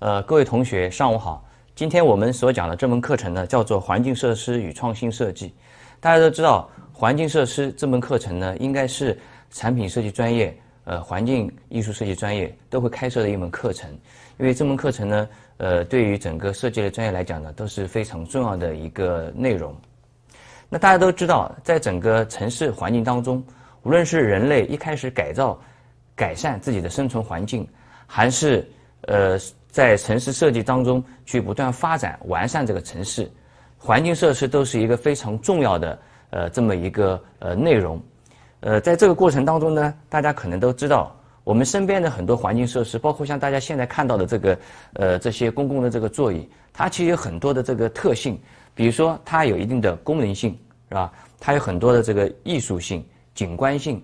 呃，各位同学，上午好。今天我们所讲的这门课程呢，叫做环境设施与创新设计。大家都知道，环境设施这门课程呢，应该是产品设计专业、呃，环境艺术设计专业都会开设的一门课程。因为这门课程呢，呃，对于整个设计的专业来讲呢，都是非常重要的一个内容。那大家都知道，在整个城市环境当中，无论是人类一开始改造、改善自己的生存环境，还是呃，在城市设计当中，去不断发展完善这个城市环境设施，都是一个非常重要的呃这么一个呃内容。呃，在这个过程当中呢，大家可能都知道，我们身边的很多环境设施，包括像大家现在看到的这个呃这些公共的这个座椅，它其实有很多的这个特性，比如说它有一定的功能性，是吧？它有很多的这个艺术性、景观性，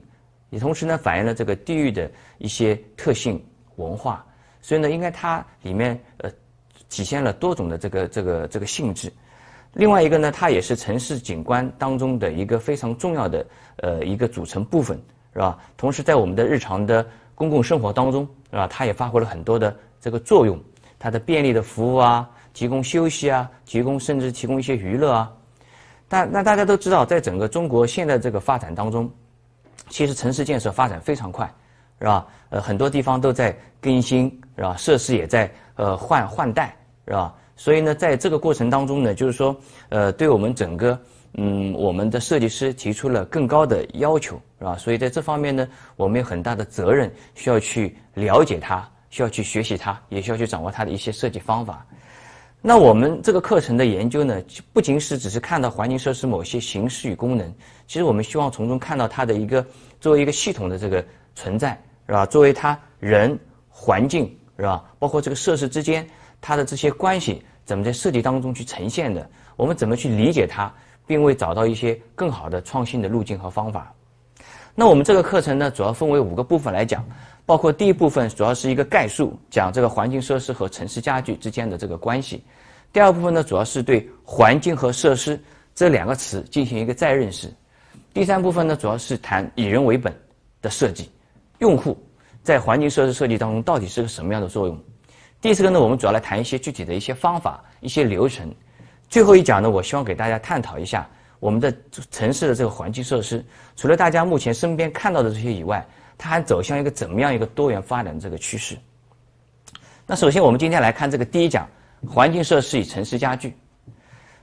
也同时呢反映了这个地域的一些特性、文化。所以呢，应该它里面呃体现了多种的这个这个这个性质。另外一个呢，它也是城市景观当中的一个非常重要的呃一个组成部分，是吧？同时在我们的日常的公共生活当中，是吧？它也发挥了很多的这个作用，它的便利的服务啊，提供休息啊，提供甚至提供一些娱乐啊。但那大家都知道，在整个中国现在这个发展当中，其实城市建设发展非常快。是吧？呃，很多地方都在更新，是吧？设施也在呃换换代，是吧？所以呢，在这个过程当中呢，就是说，呃，对我们整个嗯，我们的设计师提出了更高的要求，是吧？所以在这方面呢，我们有很大的责任，需要去了解它，需要去学习它，也需要去掌握它的一些设计方法。那我们这个课程的研究呢，不仅是只是看到环境设施某些形式与功能，其实我们希望从中看到它的一个作为一个系统的这个存在。是吧？作为他人、环境，是吧？包括这个设施之间，它的这些关系怎么在设计当中去呈现的？我们怎么去理解它，并为找到一些更好的创新的路径和方法？那我们这个课程呢，主要分为五个部分来讲，包括第一部分主要是一个概述，讲这个环境设施和城市家具之间的这个关系；第二部分呢，主要是对环境和设施这两个词进行一个再认识；第三部分呢，主要是谈以人为本的设计。用户在环境设施设计当中到底是个什么样的作用？第四个呢，我们主要来谈一些具体的一些方法、一些流程。最后一讲呢，我希望给大家探讨一下我们的城市的这个环境设施，除了大家目前身边看到的这些以外，它还走向一个怎么样一个多元发展的这个趋势。那首先，我们今天来看这个第一讲：环境设施与城市家具。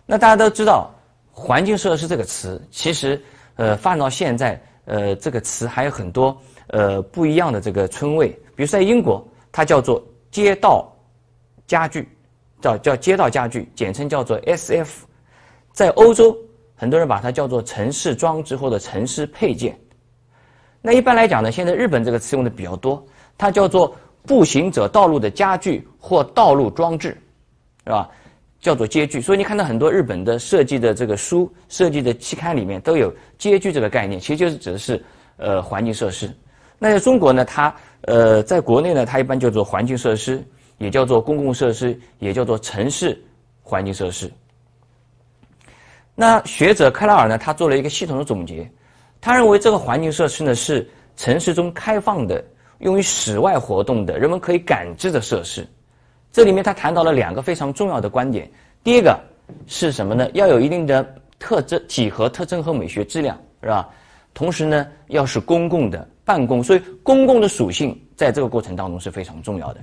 那大家都知道“环境设施”这个词，其实呃，放到现在，呃，这个词还有很多。呃，不一样的这个称谓，比如在英国，它叫做街道家具，叫叫街道家具，简称叫做 S F。在欧洲，很多人把它叫做城市装置或者城市配件。那一般来讲呢，现在日本这个词用的比较多，它叫做步行者道路的家具或道路装置，是吧？叫做街具。所以你看到很多日本的设计的这个书、设计的期刊里面都有街具这个概念，其实就是指的是呃环境设施。那在中国呢，它呃，在国内呢，它一般叫做环境设施，也叫做公共设施，也叫做城市环境设施。那学者克拉尔呢，他做了一个系统的总结。他认为这个环境设施呢，是城市中开放的、用于室外活动的、人们可以感知的设施。这里面他谈到了两个非常重要的观点。第一个是什么呢？要有一定的特征、几何特征和美学质量，是吧？同时呢，要是公共的。办公，所以公共的属性在这个过程当中是非常重要的。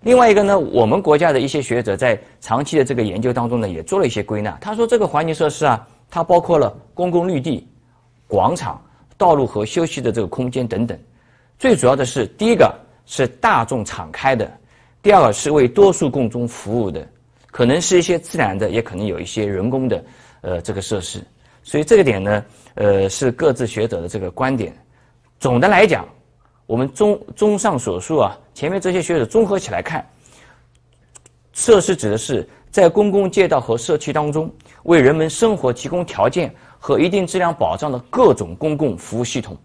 另外一个呢，我们国家的一些学者在长期的这个研究当中呢，也做了一些归纳。他说，这个环境设施啊，它包括了公共绿地、广场、道路和休息的这个空间等等。最主要的是，第一个是大众敞开的，第二个是为多数共众服务的，可能是一些自然的，也可能有一些人工的，呃，这个设施。所以这个点呢，呃，是各自学者的这个观点。总的来讲，我们综综上所述啊，前面这些学者综合起来看，设施指的是在公共街道和社区当中，为人们生活提供条件和一定质量保障的各种公共服务系统，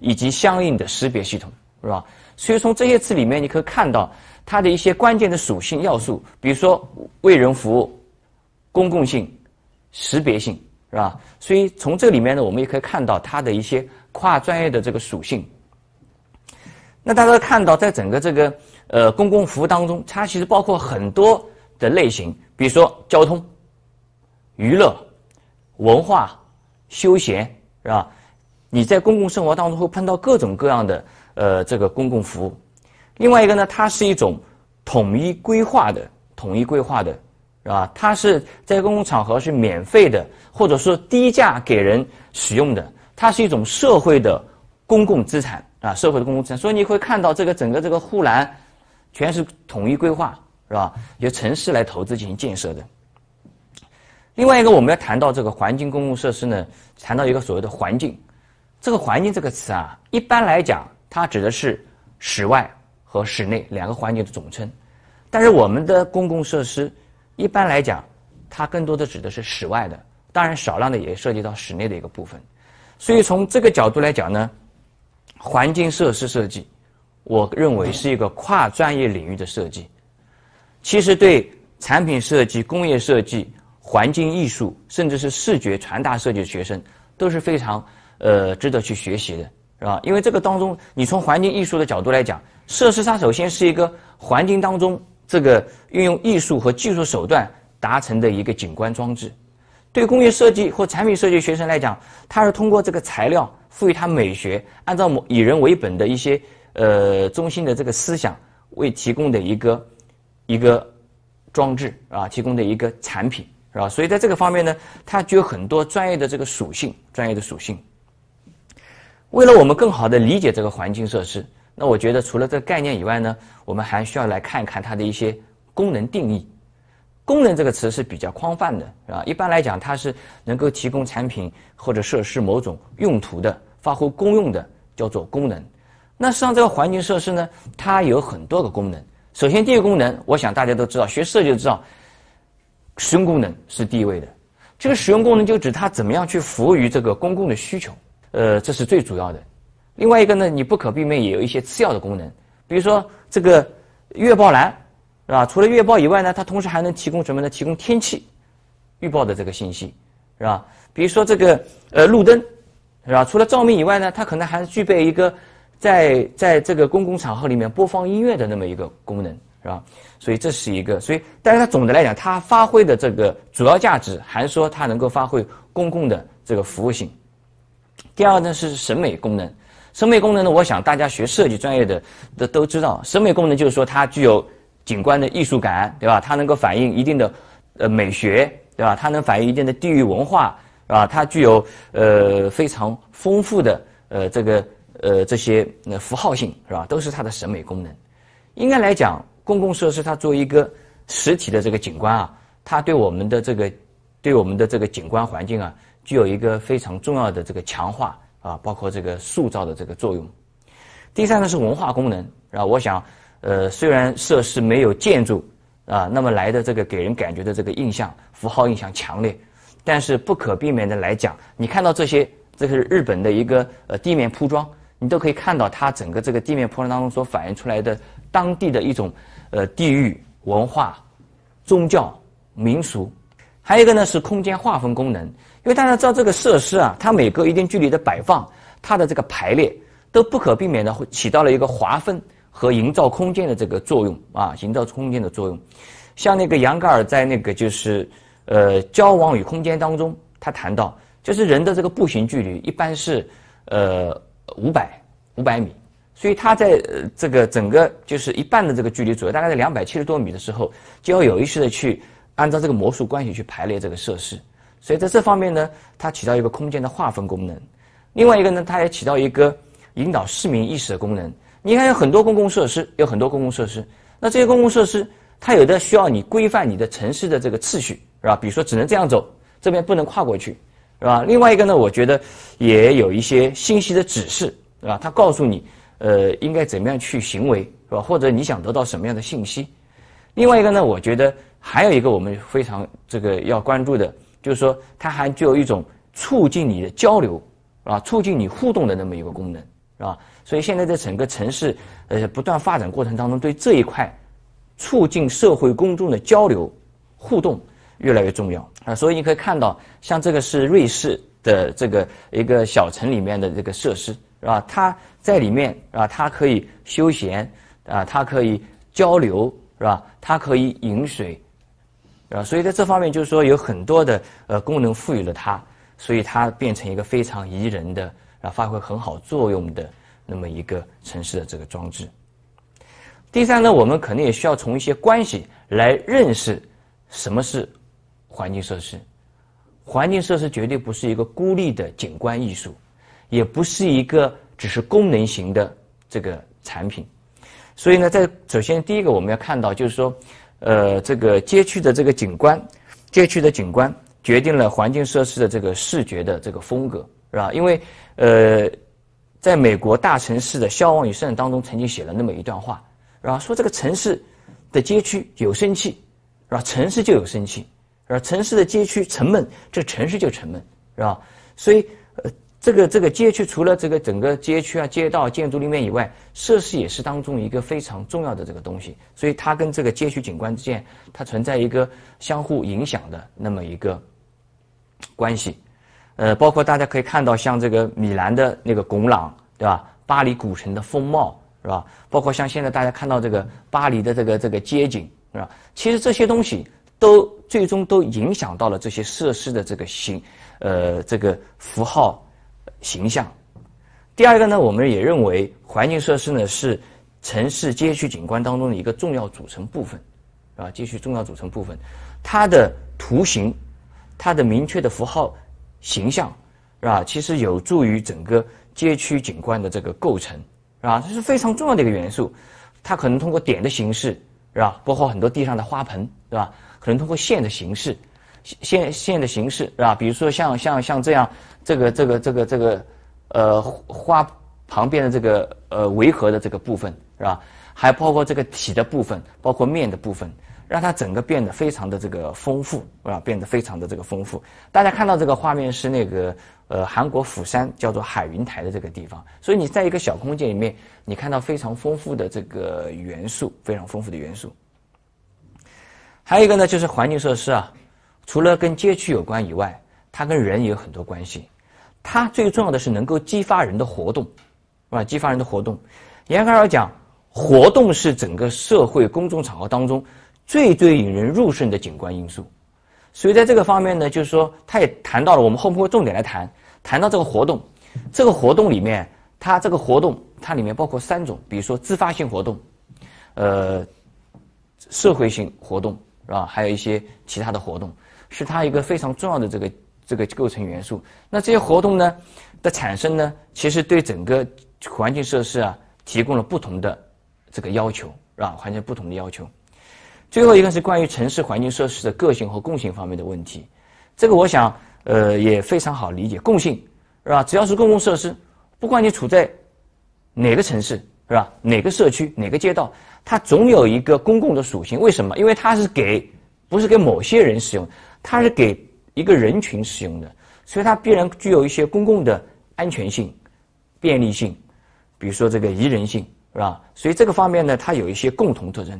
以及相应的识别系统，是吧？所以从这些词里面，你可以看到它的一些关键的属性要素，比如说为人服务、公共性、识别性，是吧？所以从这里面呢，我们也可以看到它的一些。跨专业的这个属性，那大家看到，在整个这个呃公共服务当中，它其实包括很多的类型，比如说交通、娱乐、文化、休闲，是吧？你在公共生活当中会碰到各种各样的呃这个公共服务。另外一个呢，它是一种统一规划的、统一规划的，是吧？它是在公共场合是免费的，或者说低价给人使用的。它是一种社会的公共资产啊，社会的公共资产。所以你会看到这个整个这个护栏，全是统一规划，是吧？由城市来投资进行建设的。另外一个，我们要谈到这个环境公共设施呢，谈到一个所谓的环境，这个环境这个词啊，一般来讲，它指的是室外和室内两个环境的总称。但是我们的公共设施，一般来讲，它更多的指的是室外的，当然少量的也涉及到室内的一个部分。所以从这个角度来讲呢，环境设施设计，我认为是一个跨专业领域的设计。其实对产品设计、工业设计、环境艺术，甚至是视觉传达设计的学生都是非常呃值得去学习的，是吧？因为这个当中，你从环境艺术的角度来讲，设施它首先是一个环境当中这个运用艺术和技术手段达成的一个景观装置。对工业设计或产品设计学生来讲，它是通过这个材料赋予它美学，按照以人为本的一些呃中心的这个思想为提供的一个一个装置啊，提供的一个产品是吧？所以在这个方面呢，它具有很多专业的这个属性，专业的属性。为了我们更好的理解这个环境设施，那我觉得除了这个概念以外呢，我们还需要来看一看它的一些功能定义。功能这个词是比较宽泛的，啊，一般来讲，它是能够提供产品或者设施某种用途的，发挥公用的，叫做功能。那实际上，这个环境设施呢，它有很多个功能。首先，第一个功能，我想大家都知道，学设计知道，使用功能是第一位的。这个使用功能就指它怎么样去服务于这个公共的需求，呃，这是最主要的。另外一个呢，你不可避免也有一些次要的功能，比如说这个月报栏。是吧？除了月报以外呢，它同时还能提供什么呢？提供天气预报的这个信息，是吧？比如说这个呃路灯，是吧？除了照明以外呢，它可能还具备一个在在这个公共场合里面播放音乐的那么一个功能，是吧？所以这是一个，所以但是它总的来讲，它发挥的这个主要价值还是说它能够发挥公共的这个服务性。第二呢是审美功能，审美功能呢，我想大家学设计专业的的都知道，审美功能就是说它具有。景观的艺术感，对吧？它能够反映一定的呃美学，对吧？它能反映一定的地域文化，是吧？它具有呃非常丰富的呃这个呃这些符号性，是吧？都是它的审美功能。应该来讲，公共设施它作为一个实体的这个景观啊，它对我们的这个对我们的这个景观环境啊，具有一个非常重要的这个强化啊，包括这个塑造的这个作用。第三呢是文化功能啊，我想。呃，虽然设施没有建筑啊，那么来的这个给人感觉的这个印象符号印象强烈，但是不可避免的来讲，你看到这些，这是日本的一个呃地面铺装，你都可以看到它整个这个地面铺装当中所反映出来的当地的一种呃地域文化、宗教民俗，还有一个呢是空间划分功能，因为大家知道这个设施啊，它每隔一定距离的摆放，它的这个排列都不可避免的会起到了一个划分。和营造空间的这个作用啊，营造空间的作用，像那个杨戈尔在那个就是呃交往与空间当中，他谈到就是人的这个步行距离一般是呃五百五百米，所以他在这个整个就是一半的这个距离左右，大概在两百七十多米的时候，就要有意识的去按照这个魔术关系去排列这个设施，所以在这方面呢，它起到一个空间的划分功能，另外一个呢，它也起到一个引导市民意识的功能。你看，有很多公共设施，有很多公共设施。那这些公共设施，它有的需要你规范你的城市的这个次序，是吧？比如说只能这样走，这边不能跨过去，是吧？另外一个呢，我觉得也有一些信息的指示，是吧？它告诉你，呃，应该怎么样去行为，是吧？或者你想得到什么样的信息？另外一个呢，我觉得还有一个我们非常这个要关注的，就是说它还具有一种促进你的交流，啊，促进你互动的那么一个功能。是吧？所以现在在整个城市呃不断发展过程当中，对这一块促进社会公众的交流互动越来越重要啊。所以你可以看到，像这个是瑞士的这个一个小城里面的这个设施，是吧？它在里面，啊，它可以休闲，啊，它可以交流，是吧？它可以饮水，啊。所以在这方面，就是说有很多的呃功能赋予了它，所以它变成一个非常宜人的。啊，发挥很好作用的那么一个城市的这个装置。第三呢，我们肯定也需要从一些关系来认识什么是环境设施。环境设施绝对不是一个孤立的景观艺术，也不是一个只是功能型的这个产品。所以呢，在首先第一个我们要看到就是说，呃，这个街区的这个景观，街区的景观决定了环境设施的这个视觉的这个风格。是吧？因为，呃，在美国《大城市的消亡与生存》当中，曾经写了那么一段话，是吧？说这个城市的街区有生气，是吧？城市就有生气，是吧？城市的街区沉闷，这城市就沉闷，是吧？所以，呃，这个这个街区，除了这个整个街区啊、街道、建筑立面以外，设施也是当中一个非常重要的这个东西。所以，它跟这个街区景观之间，它存在一个相互影响的那么一个关系。呃，包括大家可以看到，像这个米兰的那个拱廊，对吧？巴黎古城的风貌，是吧？包括像现在大家看到这个巴黎的这个这个街景，是吧？其实这些东西都最终都影响到了这些设施的这个形，呃，这个符号形象。第二个呢，我们也认为环境设施呢是城市街区景观当中的一个重要组成部分，啊，街区重要组成部分，它的图形，它的明确的符号。形象是吧？其实有助于整个街区景观的这个构成，是吧？这是非常重要的一个元素。它可能通过点的形式，是吧？包括很多地上的花盆，是吧？可能通过线的形式，线线的形式，是吧？比如说像像像这样，这个这个这个这个呃花旁边的这个呃围合的这个部分，是吧？还包括这个体的部分，包括面的部分。让它整个变得非常的这个丰富，啊，变得非常的这个丰富。大家看到这个画面是那个呃韩国釜山叫做海云台的这个地方，所以你在一个小空间里面，你看到非常丰富的这个元素，非常丰富的元素。还有一个呢，就是环境设施啊，除了跟街区有关以外，它跟人也有很多关系。它最重要的是能够激发人的活动，啊，激发人的活动。严格来讲，活动是整个社会公众场合当中。最最引人入胜的景观因素，所以在这个方面呢，就是说，他也谈到了。我们后面会重点来谈，谈到这个活动，这个活动里面，它这个活动，它里面包括三种，比如说自发性活动，呃，社会性活动，是吧？还有一些其他的活动，是它一个非常重要的这个这个构成元素。那这些活动呢的产生呢，其实对整个环境设施啊，提供了不同的这个要求，是吧？环境不同的要求。最后一个是关于城市环境设施的个性和共性方面的问题，这个我想，呃，也非常好理解。共性是吧？只要是公共设施，不管你处在哪个城市，是吧？哪个社区、哪个街道，它总有一个公共的属性。为什么？因为它是给，不是给某些人使用，它是给一个人群使用的，所以它必然具有一些公共的安全性、便利性，比如说这个宜人性，是吧？所以这个方面呢，它有一些共同特征。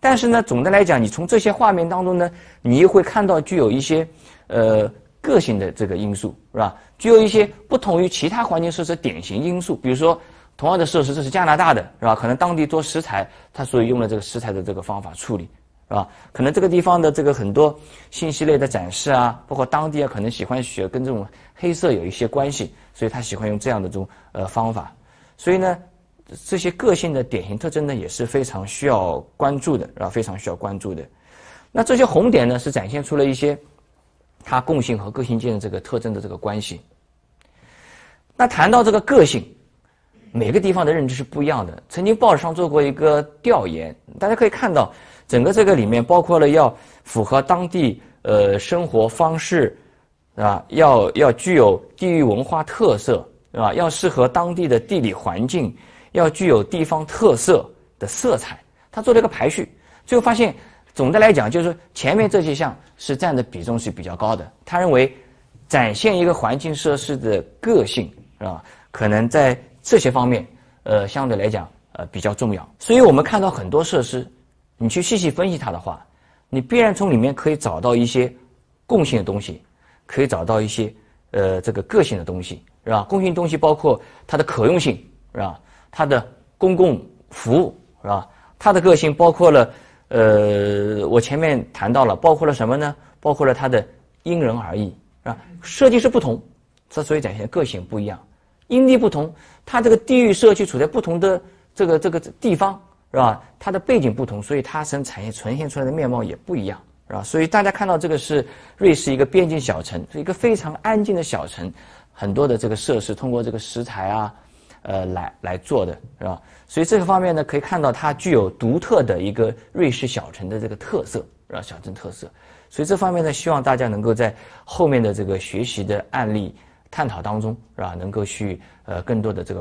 但是呢，总的来讲，你从这些画面当中呢，你又会看到具有一些呃个性的这个因素，是吧？具有一些不同于其他环境设施典型因素，比如说同样的设施，这是加拿大的，是吧？可能当地做石材，它所以用了这个石材的这个方法处理，是吧？可能这个地方的这个很多信息类的展示啊，包括当地啊，可能喜欢雪，跟这种黑色有一些关系，所以他喜欢用这样的这种呃方法。所以呢。这些个性的典型特征呢，也是非常需要关注的，啊，非常需要关注的。那这些红点呢，是展现出了一些它共性和个性间的这个特征的这个关系。那谈到这个个性，每个地方的认知是不一样的。曾经报纸上做过一个调研，大家可以看到，整个这个里面包括了要符合当地呃生活方式，啊，要要具有地域文化特色，啊，要适合当地的地理环境。要具有地方特色的色彩，他做了一个排序，最后发现总的来讲就是前面这些项是占的比重是比较高的。他认为展现一个环境设施的个性是吧？可能在这些方面，呃，相对来讲呃比较重要。所以我们看到很多设施，你去细细分析它的话，你必然从里面可以找到一些共性的东西，可以找到一些呃这个个性的东西是吧？共性东西包括它的可用性是吧？它的公共服务是吧？它的个性包括了，呃，我前面谈到了，包括了什么呢？包括了它的因人而异是吧？设计师不同，它所以展现个性不一样；因地不同，它这个地域社区处在不同的这个这个地方是吧？它的背景不同，所以它生产业呈现出来的面貌也不一样是吧？所以大家看到这个是瑞士一个边境小城，是一个非常安静的小城，很多的这个设施通过这个石材啊。呃，来来做的，是吧？所以这个方面呢，可以看到它具有独特的一个瑞士小城的这个特色，是吧？小镇特色。所以这方面呢，希望大家能够在后面的这个学习的案例探讨当中，是吧？能够去呃更多的这个。